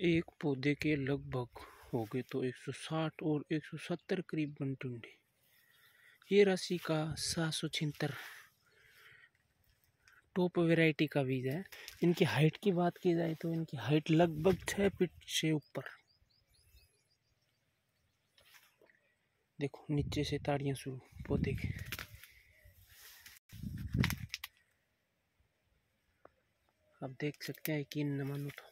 एक पौधे के लगभग हो गए तो 160 और 170 करीब बन टूंडे ये राशि का सात सौ छिहत्तर टॉप वैरायटी का बीज है इनकी हाइट की बात की जाए तो इनकी हाइट लगभग छः फीट से ऊपर देखो नीचे से ताड़ियाँ शुरू पौधे के आप देख सकते हैं कि नमानो तो